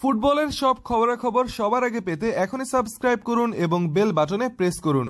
ফুটবলের সব খবরাখবর সবার আগে পেতে এখনই সাবস্ক্রাইব করুন এবং বেল বাটনে প্রেস করুন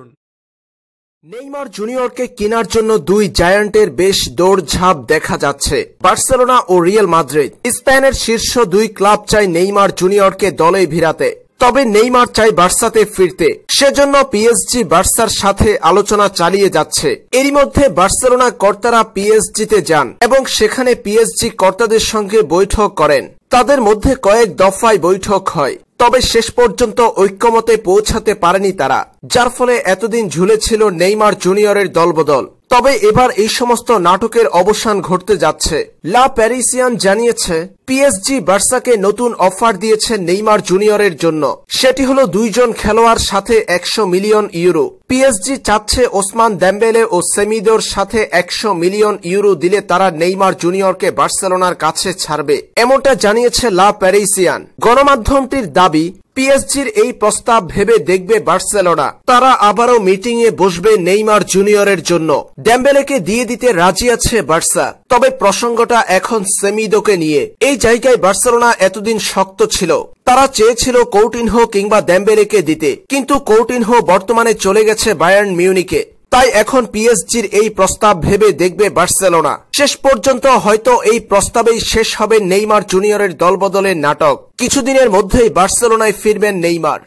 নেইমার জুনিয়রকে কেনার জন্য দুই জায়ান্টের বেশ দৌড়ঝাঁপ দেখা যাচ্ছে বার্সেলোনা ও রিয়েল মাদ্রিদ স্পেনের শীর্ষ দুই ক্লাব চায় নেইমার জুনিয়রকে দলেই ভিড়াতে তবে নেইমার চাই বার্সাতে ফিরতে সেজন্য পিএসজি বার্সার সাথে আলোচনা চালিয়ে যাচ্ছে এরই মধ্যে বার্সেলোনা কর্তারা পিএসজিতে যান এবং সেখানে পিএসজি কর্তাদের সঙ্গে বৈঠক করেন তাদের মধ্যে কয়েক দফায় বৈঠক হয় তবে শেষ পর্যন্ত ঐক্যমতে পৌঁছাতে পারেনি তারা যার ফলে এতদিন ঝুলেছিল নেইমার জুনিয়রের দলবদল তবে এবার এই সমস্ত নাটকের অবসান ঘটতে যাচ্ছে লা প্যারিসিয়ান জানিয়েছে পিএসজি বার্সাকে নতুন অফার দিয়েছে নেইমার জুনিয়রের জন্য সেটি হলো দুইজন খেলোয়াড় সাথে একশো মিলিয়ন ইউরো পিএসজি চাচ্ছে ওসমান দ্যাম্বেলে ও সেমিদোর সাথে একশো মিলিয়ন ইউরো দিলে তারা নেইমার জুনিয়রকে বার্সেলোনার কাছে ছাড়বে এমনটা জানিয়েছে লা প্যারিসিয়ান গণমাধ্যমটির দাবি পিএসজির এই প্রস্তাব ভেবে দেখবে বার্সেলোনা তারা আবারও মিটিং এ বসবে নেইমার জুনিয়রের জন্য ড্যাম্বেলেকে দিয়ে দিতে রাজি আছে বার্সা তবে প্রসঙ্গটা এখন সেমিদোকে নিয়ে এই জায়গায় বার্সেলোনা এতদিন শক্ত ছিল তারা চেয়েছিল কৌটিনহো কিংবা দ্যাম্বেলেকে দিতে কিন্তু কৌটিনহো বর্তমানে চলে গেছে বায়ার্ন মিউনিকে তাই এখন পিএসজির এই প্রস্তাব ভেবে দেখবে বার্সেলোনা শেষ পর্যন্ত হয়তো এই প্রস্তাবেই শেষ হবে নেইমার জুনিয়রের দলবদলের নাটক কিছুদিনের মধ্যেই বার্সেলোনায় ফিরবেন নেইমার